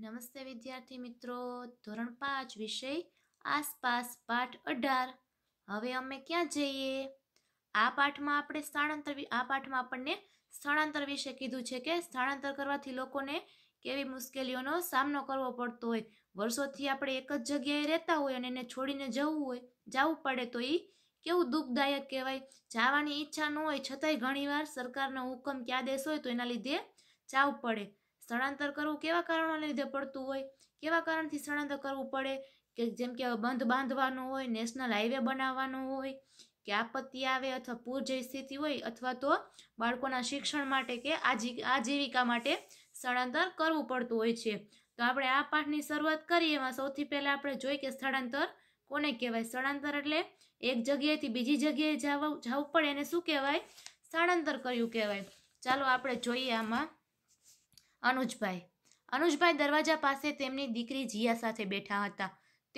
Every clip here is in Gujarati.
નમસ્તે વિદ્યાર્થી મિત્રો ધોરણ પાંચ વિષય આસપાસ પાઠ અઢાર હવે અમે ક્યાં જઈએ આ પાઠમાં આપણે સ્થળાંતર આ પાઠમાં આપણને સ્થળાંતર વિશે કીધું છે કે સ્થળાંતર કરવાથી લોકોને કેવી મુશ્કેલીઓનો સામનો કરવો પડતો હોય વર્ષોથી આપણે એક જ જગ્યાએ રહેતા હોય અને એને છોડીને જવું હોય જવું પડે તો એ કેવું દુઃખદાયક કહેવાય જવાની ઈચ્છા ન હોય છતાંય ઘણીવાર સરકારનો હુકમ કે આદેશ હોય તો એના લીધે જવું પડે સ્થળાંતર કરવું કેવા કારણોને લીધે પડતું હોય કેવા કારણથી સ્થળાંતર કરવું પડે કે જેમ કે બંધ બાંધવાનું હોય નેશનલ હાઈવે બનાવવાનો હોય કે આપત્તિ આવે અથવા પૂર જેવી સ્થિતિ હોય અથવા તો બાળકોના શિક્ષણ માટે કે આજીવિકા માટે સ્થળાંતર કરવું પડતું હોય છે તો આપણે આ પાઠની શરૂઆત કરીએ એમાં સૌથી પહેલાં આપણે જોઈએ કે સ્થળાંતર કોને કહેવાય સ્થળાંતર એટલે એક જગ્યાએથી બીજી જગ્યાએ જવું જવું પડે એને શું કહેવાય સ્થળાંતર કર્યું કહેવાય ચાલો આપણે જોઈએ આમાં અનુજભાઈ અનુજભાઈ દરવાજા પાસે તેમની દીકરી જીયા સાથે બેઠા હતા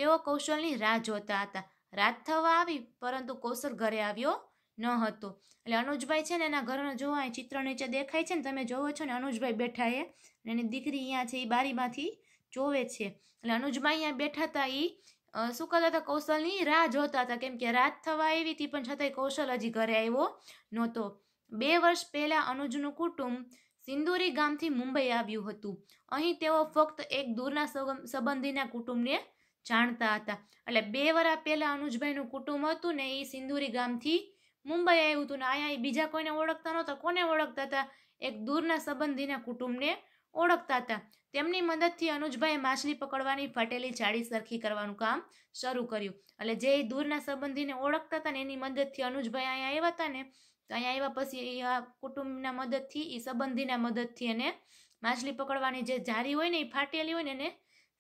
તેઓ કૌશલની રાહ જોતા હતા રાત થવા આવી પરંતુ કૌશલ ઘરે આવ્યો ન હતો એટલે અનુજભાઈ છે ને એના ઘરનો જોવા ચિત્ર નીચે દેખાય છે ને તમે જોવો છો ને અનુજભાઈ બેઠા એ અને એની દીકરી અહીંયા છે એ બારીમાંથી જોવે છે એટલે અનુજભાઈ અહીંયા બેઠા હતા એ શું કરતા હતા કૌશલની રાહ જોતા હતા કેમ કે રાત થવા આવી હતી પણ છતાંય કૌશલ હજી ઘરે આવ્યો નહોતો બે વર્ષ પહેલાં અનુજનું કુટુંબ સિંદોરી ગામથી મુંબઈ આવ્યું હતું અહીં તેઓ ફક્ત એક દૂરના સંબંધીના કુટુંબને જાણતા હતા એટલે બે વર્ષ પહેલાં અનુજભાઈનું કુટુંબ હતું ને એ સિંદુરી ગામથી મુંબઈ આવ્યું હતું ને અહીંયા એ બીજા કોઈને ઓળખતા નહોતા કોને ઓળખતા હતા એક દૂરના સંબંધીના કુટુંબને ઓળખતા હતા તેમની મદદથી અનુજભાઈએ માછલી પકડવાની ફાટેલી જાળી સરખી કરવાનું કામ શરૂ કર્યું એટલે જે દૂરના સંબંધીને ઓળખતા હતા ને એની મદદથી અનુજભાઈ અહીંયા આવ્યા હતા ને તો અહીંયા આવ્યા પછી આ કુટુંબના મદદથી એ સંબંધીના મદદથી એને માછલી પકડવાની જે જારી હોય ને એ ફાટેલી હોય ને એને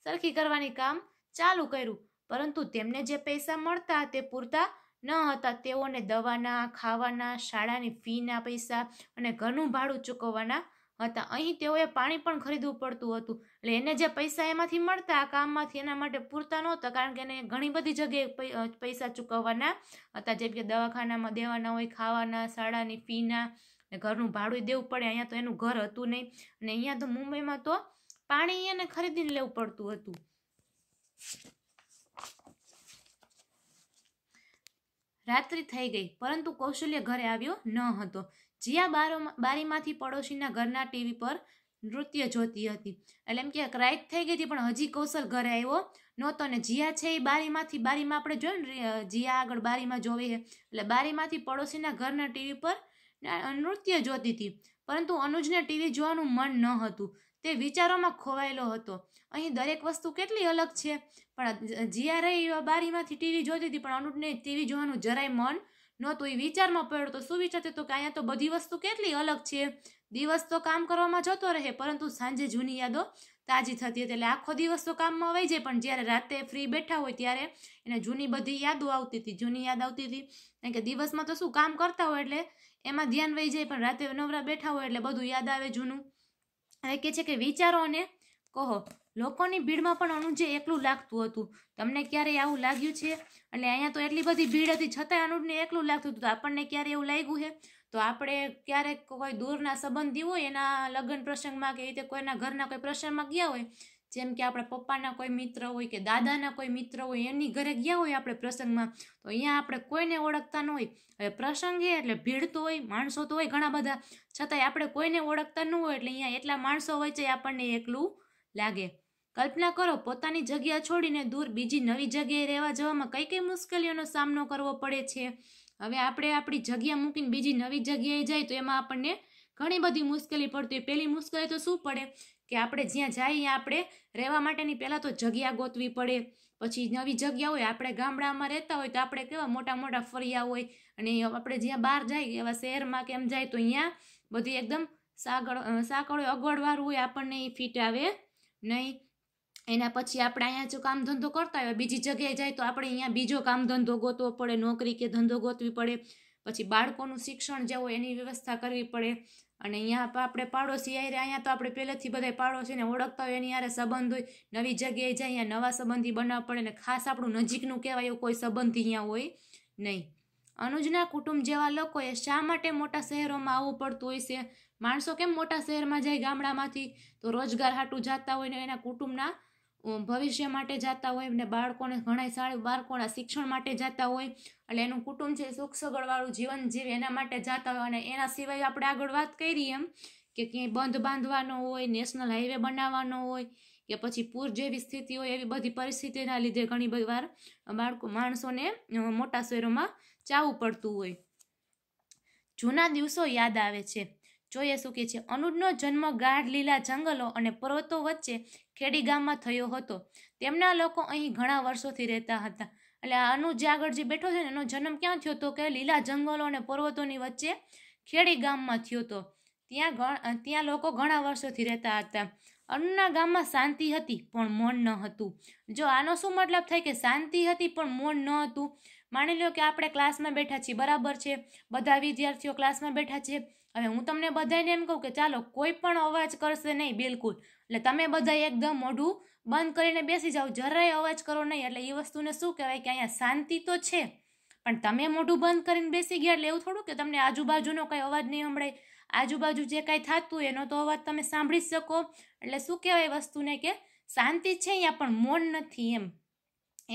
સરખી કરવાની કામ ચાલુ કર્યું પરંતુ તેમને જે પૈસા મળતા તે પૂરતા ન હતા તેઓને દવાના ખાવાના શાળાની ફીના પૈસા અને ઘરનું ભાડું ચૂકવવાના હતા અહીં તેઓએ પાણી પણ ખરીદવું પડતું હતું એટલે એને જે પૈસા એમાંથી મળતા આ કામમાંથી એના માટે પૂરતા નહોતા કારણ કે એને ઘણી બધી જગ્યાએ પૈસા ચૂકવવાના હતા જેમ કે દવાખાનામાં દેવાના હોય ખાવાના શાળાની ફીના ને ઘરનું ભાડું દેવું પડે અહીંયા તો એનું ઘર હતું નહીં અને અહીંયા તો મુંબઈમાં તો પાણી એને ખરીદીને લેવું પડતું હતું રાત્રિ થઈ ગઈ પરંતુ કૌશલ્ય ઘરે આવ્યો ન હતો જીયા બારો બારીમાંથી પડોશીના ઘરના ટીવી પર નૃત્ય જોતી હતી એટલે એમ કે રાઈટ થઈ ગઈ હતી પણ હજી કૌશલ ઘરે આવ્યો નહોતો ને જીયા છે એ બારીમાંથી બારીમાં આપણે જોયું ને જીયા આગળ બારીમાં જોવી છે એટલે બારીમાંથી પડોશીના ઘરના ટીવી પર નૃત્ય જોતી હતી પરંતુ અનુજને ટીવી જોવાનું મન ન હતું તે વિચારોમાં ખોવાયેલો હતો અહીં દરેક વસ્તુ કેટલી અલગ છે પણ જીયા રહી બારીમાંથી ટીવી જોતી હતી પણ અનુજને ટીવી જોવાનું જરાય મન નહોતું એ વિચારમાં પડ્યો તો શું વિચારતો હતો કે અહીંયા તો બધી વસ્તુ કેટલી અલગ છે દિવસ તો કામ કરવામાં જતો રહે પરંતુ સાંજે જૂની યાદો તાજી થતી હતી એટલે આખો દિવસ તો કામમાં વહી જાય પણ જ્યારે રાતે ફ્રી બેઠા હોય ત્યારે એને જૂની બધી યાદો આવતી હતી જૂની યાદ આવતી હતી કારણ કે દિવસમાં તો શું કામ કરતા હોય એટલે એમાં ધ્યાન વહી જાય પણ રાતે નવરા બેઠા હોય એટલે બધું યાદ આવે જૂનું એ કહે છે કે વિચારો અને કહો લોકોની ભીડમાં પણ અનુજે એકલું લાગતું હતું તમને ક્યારે આવું લાગ્યું છે અને અહીંયા તો એટલી બધી ભીડ હતી છતાંય અનુજને એકલું લાગતું હતું આપણને ક્યારે એવું લાગ્યું છે તો આપણે ક્યારેક કોઈ દૂરના સંબંધી હોય એના લગ્ન પ્રસંગમાં કે રીતે કોઈના ઘરના કોઈ પ્રસંગમાં ગયા હોય જેમ કે આપણા પપ્પાના કોઈ મિત્ર હોય કે દાદાના કોઈ મિત્ર હોય એની ઘરે ગયા હોય આપણે પ્રસંગમાં તો અહીંયા આપણે કોઈને ઓળખતા ન હોય હવે પ્રસંગ એ એટલે ભીડ તો હોય માણસો તો હોય ઘણા બધા છતાંય આપણે કોઈને ઓળખતા ન હોય એટલે અહીંયા એટલા માણસો હોય છે આપણને એકલું લાગે કલ્પના કરો પોતાની જગ્યા છોડીને દૂર બીજી નવી જગ્યાએ રહેવા જવામાં કઈ કઈ મુશ્કેલીઓનો સામનો કરવો પડે છે હવે આપણે આપણી જગ્યા મૂકીને બીજી નવી જગ્યાએ જાય તો એમાં આપણને ઘણી બધી મુશ્કેલી પડતી હોય પહેલી મુશ્કેલી તો શું પડે કે આપણે જ્યાં જઈએ આપણે રહેવા માટેની પહેલાં તો જગ્યા ગોતવી પડે પછી નવી જગ્યા હોય આપણે ગામડામાં રહેતા હોય તો આપણે કેવા મોટા મોટા ફરિયા હોય અને આપણે જ્યાં બહાર જાય એવા શહેરમાં કેમ જાય તો અહીંયા બધી એકદમ સાગળ સાંકળ અગવડવાળું હોય આપણને એ ફિટ આવે નહીં એના પછી આપણે અહીંયા જો કામ ધંધો કરતા હોય બીજી જગ્યાએ જાય તો આપણે અહીંયા બીજો કામ ધંધો ગોતવો પડે નોકરી કે ધંધો ગોતવી પડે પછી બાળકોનું શિક્ષણ જે હોય એની વ્યવસ્થા કરવી પડે અને અહીંયા આપણે પાડોશી આવી રહ્યા અહીંયા તો આપણે પહેલેથી બધા પાડોશીને ઓળખતા હોય એની યારે સંબંધ હોય નવી જગ્યાએ જાય અહીંયા નવા સંબંધી બનાવવા પડે ને ખાસ આપણું નજીકનું કહેવાય એવું કોઈ સંબંધ અહીંયા હોય નહીં અનુજના કુટુંબ જેવા લોકોએ શા માટે મોટા શહેરોમાં આવવું પડતું હોય છે માણસો કેમ મોટા શહેરમાં જાય ગામડામાંથી તો રોજગાર હાટું જતા હોય ને એના કુટુંબના ભવિષ્ય માટે જતા હોય ને બાળકોને ઘણા સારી બાળકોના શિક્ષણ માટે જતા હોય એટલે એનું કુટુંબ છે સુખ સગળવાળું જીવન જીવે એના માટે જતા હોય અને એના સિવાય આપણે આગળ વાત કરીએ એમ કે ક્યાંય બંધ બાંધવાનો હોય નેશનલ હાઈવે બનાવવાનો હોય કે પછી પૂર જેવી સ્થિતિ હોય એવી બધી પરિસ્થિતિના લીધે ઘણી બધી વાર બાળકો માણસોને મોટા શહેરોમાં ચાવું પડતું હોય જૂના દિવસો યાદ આવે છે જોઈએ શું કે છે અનુજનો જન્મ ગાઢ લીલા જંગલો અને પર્વતો વચ્ચે ખેડી ગામમાં થયો હતો તેમના લોકો અહીં ઘણા વર્ષોથી રહેતા હતા એટલે આ અનુજ જે આગળ જે બેઠો છે ને એનો જન્મ ક્યાં થયો હતો કે લીલા જંગલો અને પર્વતોની વચ્ચે ખેડી ગામમાં થયો હતો ત્યાં ત્યાં લોકો ઘણા વર્ષોથી રહેતા હતા અનુના ગામમાં શાંતિ હતી પણ મૌન ન હતું જો આનો શું મતલબ થાય કે શાંતિ હતી પણ મૌન ન હતું માની લો કે આપણે ક્લાસમાં બેઠા છીએ બરાબર છે બધા વિદ્યાર્થીઓ ક્લાસમાં બેઠા છે હવે હું તમને બધાને એમ કહું કે ચાલો કોઈ પણ અવાજ કરશે નહીં બિલકુલ એટલે તમે બધા એકદમ મોઢું બંધ કરીને બેસી જાઓ જરાય અવાજ કરો નહીં એટલે એ વસ્તુને શું કહેવાય કે અહીંયા શાંતિ તો છે પણ તમે મોઢું બંધ કરીને બેસી ગયા એટલે એવું થોડું કે તમને આજુબાજુનો કંઈ અવાજ નહીં સંભળાય આજુબાજુ જે કાંઈ થતું એનો તો અવાજ તમે સાંભળી શકો એટલે શું કહેવાય વસ્તુને કે શાંતિ છે અહીંયા પણ મોન નથી એમ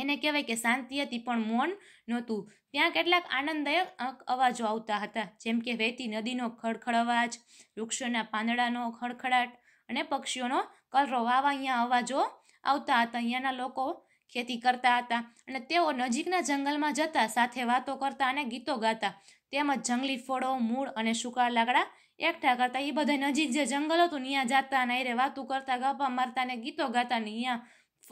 એને કહેવાય કે શાંતિ હતી પણ મૌન નહોતું ત્યાં કેટલાક આનંદદાયક અવાજો આવતા હતા જેમ કે વહેતી નદીનો ખડખડ અવાજ વૃક્ષોના પાંદડાનો ખડખડાટ અને પક્ષીઓનો કલરો વાવા અહીંયા અવાજો આવતા હતા અહીંયાના લોકો ખેતી કરતા હતા અને તેઓ નજીકના જંગલમાં જતા સાથે વાતો કરતા અને ગીતો ગાતા તેમજ જંગલી ફળો મૂળ અને સૂકા લાકડા એકઠા કરતા એ બધા નજીક જે જંગલ હતું ત્યાં જતા અને અરે વાતો કરતા ગપ્પા મારતા અને ગીતો ગાતા ને અહીંયા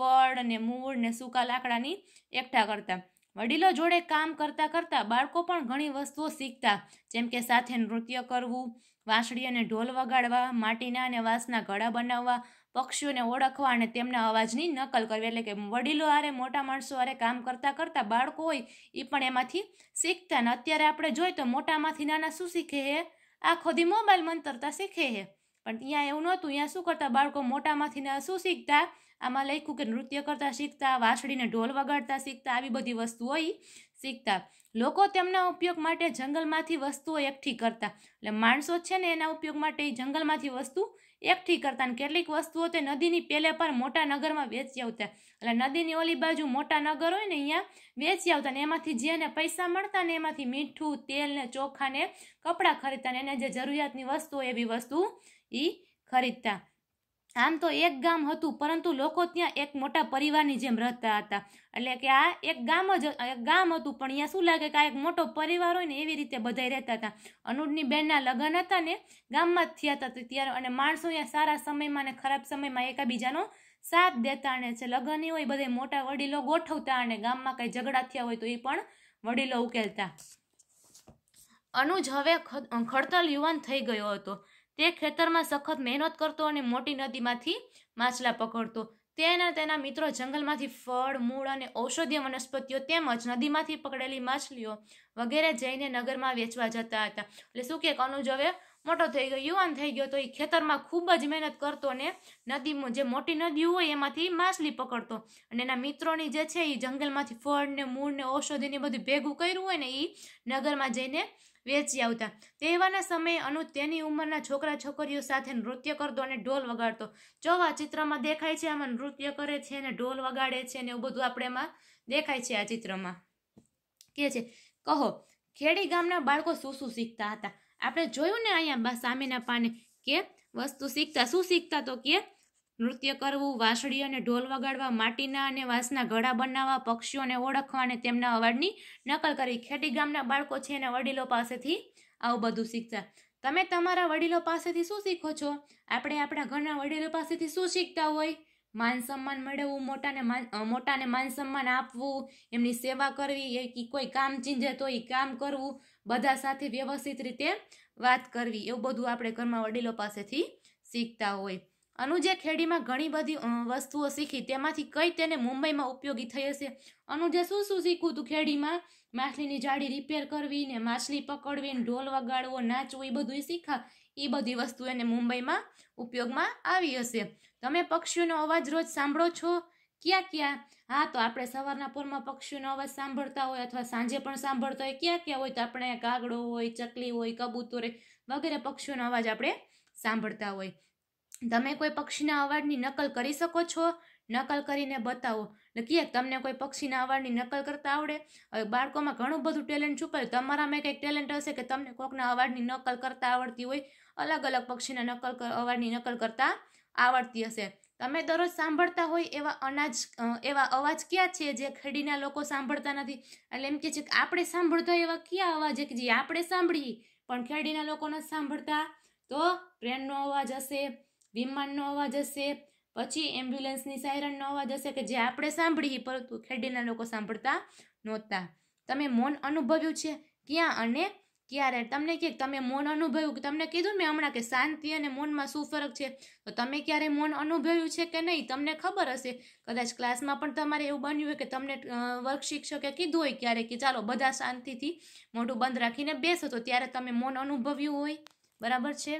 ફળ ને મૂળ ને સૂકા લાકડાની એકઠા કરતા વડીલો જોડે કામ કરતા કરતા બાળકો પણ ઘણી વસ્તુઓ શીખતા જેમ કે સાથે નૃત્ય કરવું વાંસળી અને ઢોલ વગાડવા માટીના અને વાંસના ઘડા બનાવવા પક્ષીઓને ઓળખવા અને તેમના અવાજની નકલ કરવી એટલે કે વડીલો આરે મોટા માણસો આરે કામ કરતા કરતાં બાળકો હોય એ પણ એમાંથી શીખતા અને અત્યારે આપણે જોઈએ તો મોટામાંથી નાના શું શીખે હે આખો દી મોબાઈલ મંતરતા શીખે હે પણ ત્યાં એવું નહોતું અહીંયા શું કરતા બાળકો મોટામાંથી ને શું શીખતા આમાં લખ્યું કે નૃત્ય કરતાં શીખતા વાંસળીને ઢોલ વગાડતા શીખતા આવી બધી વસ્તુઓ શીખતા લોકો તેમના ઉપયોગ માટે જંગલમાંથી વસ્તુઓ એકઠી કરતા એટલે માણસો છે ને એના ઉપયોગ માટે જંગલમાંથી વસ્તુ એકઠી કરતા અને કેટલીક વસ્તુઓ તે નદીની પેલે પર મોટા નગરમાં વેચી આવતા એટલે નદીની ઓલી બાજુ મોટા નગર હોય ને અહીંયા વેચી આવતા અને એમાંથી જે એને પૈસા મળતા ને એમાંથી મીઠું તેલ ને ચોખા ને કપડાં ખરીદતા ને એને જે જરૂરિયાતની વસ્તુઓ એવી વસ્તુ એ ખરીદતા આમ તો એક ગામ હતું પરંતુ લોકો ત્યાં એક મોટા પરિવારની જેમ રહેતા હતા એટલે કે આ એક ગામ જ એક ગામ હતું પણ અહીંયા શું લાગે કે આ એક મોટો પરિવાર હોય ને એવી રીતે બધા રહેતા હતા અનુજની બહેનના લગ્ન હતા ને ગામમાં જ થયા હતા ત્યારે અને માણસો અહીંયા સારા સમયમાં ને ખરાબ સમયમાં એકબીજાનો સાથ દેતા અને છે લગ્ન હોય બધે મોટા વડીલો ગોઠવતા અને ગામમાં કંઈ ઝઘડા થયા હોય તો એ પણ વડીલો ઉકેલતા અનુજ હવે ખડતલ યુવાન થઈ ગયો હતો તે ખેતરમાં સખત મહેનત કરતો અને મોટી નદીમાંથી માછલા પકડતો તેના તેના મિત્રો જંગલમાંથી ફળ મૂળ અને ઔષધીય વનસ્પતિઓ તેમજ નદીમાંથી પકડેલી માછલીઓ વગેરે જઈને નગરમાં વેચવા જતા હતા એટલે શું કે અનુજ હવે મોટો થઈ ગયો યુવાન થઈ ગયો તો એ ખેતરમાં ખૂબ જ મહેનત કરતો ને નદીમાં જે મોટી નદી હોય એમાંથી માછલી પકડતો અને એના મિત્રોની જે છે એ જંગલમાંથી ફળ ને મૂળ ને ઔષધિને બધું ભેગું કર્યું હોય ને એ નગરમાં જઈને વેચી આવતા તહેવારના સમયે અનુ તેની ઉંમરના છોકરા છોકરીઓ સાથે નૃત્ય કરતો અને ઢોલ વગાડતો જો આ ચિત્રમાં દેખાય છે આમાં નૃત્ય કરે છે ને ઢોલ વગાડે છે ને એવું બધું આપણે એમાં દેખાય છે આ ચિત્રમાં કે છે કહો ખેડી ગામના બાળકો શું શું શીખતા હતા આપણે જોયું ને અહીંયા સામેના પાને કે વસ્તુ શીખતા શું શીખતા તો કે નૃત્ય કરવું વાંસળી અને ઢોલ વગાડવા માટીના અને વાંસના ઘડા બનાવવા પક્ષીઓને ઓળખવા અને તેમના અવાજની નકલ કરવી ખેટી ગામના બાળકો છે અને વડીલો પાસેથી આવું બધું શીખતા તમે તમારા વડીલો પાસેથી શું શીખો છો આપણે આપણા ઘરના વડીલો પાસેથી શું શીખતા હોય માન સન્માન મેળવવું મોટાને મોટાને માન સન્માન આપવું એમની સેવા કરવી એ કોઈ કામ ચીંજે તો એ કામ કરવું બધા સાથે વ્યવસ્થિત રીતે વાત કરવી એવું બધું આપણે ઘરમાં વડીલો પાસેથી શીખતા હોય જે ખેડીમાં ઘણી બધી વસ્તુઓ શીખી તેમાંથી કઈ તેને મુંબઈમાં ઉપયોગી થઈ હશે જે શું શું શીખવું તું ખેડીમાં માછલીની જાળી રિપેર કરવી ને માછલી પકડવી ને ઢોલ વગાડવો નાચવું એ બધું શીખા એ બધી વસ્તુ એને મુંબઈમાં ઉપયોગમાં આવી હશે તમે પક્ષીઓનો અવાજ રોજ સાંભળો છો ક્યાં ક્યાં હા તો આપણે સવારના પૂરમાં પક્ષીઓનો અવાજ સાંભળતા હોય અથવા સાંજે પણ સાંભળતા હોય ક્યાં ક્યાં હોય તો આપણે કાગડો હોય ચકલી હોય કબૂતર વગેરે પક્ષીઓનો અવાજ આપણે સાંભળતા હોય તમે કોઈ પક્ષીના અવાજની નકલ કરી શકો છો નકલ કરીને બતાવો નક્કી તમને કોઈ પક્ષીના અવાજની નકલ કરતા આવડે હવે બાળકોમાં ઘણું બધું ટેલેન્ટ છુપાયું તમારામાં કંઈક ટેલેન્ટ હશે કે તમને કોઈકના અવાજની નકલ કરતા આવડતી હોય અલગ અલગ પક્ષીના નકલ અવાજની નકલ કરતા આવડતી હશે તમે દરરોજ સાંભળતા હોય એવા અનાજ એવા અવાજ ક્યાં છે જે ખેડીના લોકો સાંભળતા નથી એટલે એમ કે છે કે આપણે સાંભળતો એવા કયા અવાજ કે જે આપણે સાંભળીએ પણ ખેડીના લોકો ન સાંભળતા તો ટ્રેનનો અવાજ હશે વિમાનનો અવાજ હશે પછી એમ્બ્યુલન્સની સાયરનનો અવાજ હશે કે જે આપણે સાંભળીએ પરંતુ ખેડીના લોકો સાંભળતા નહોતા તમે મૌન અનુભવ્યું છે ક્યાં અને ક્યારે તમને કે તમે મૌન અનુભવ્યું તમને કીધું મેં હમણાં કે શાંતિ અને મૌનમાં શું ફરક છે તો તમે ક્યારે મૌન અનુભવ્યું છે કે નહીં તમને ખબર હશે કદાચ ક્લાસમાં પણ તમારે એવું બન્યું હોય કે તમને વર્ગ શિક્ષકે કીધું હોય ક્યારે કે ચાલો બધા શાંતિથી મોઢું બંધ રાખીને બેસો તો ત્યારે તમે મૌન અનુભવ્યું હોય બરાબર છે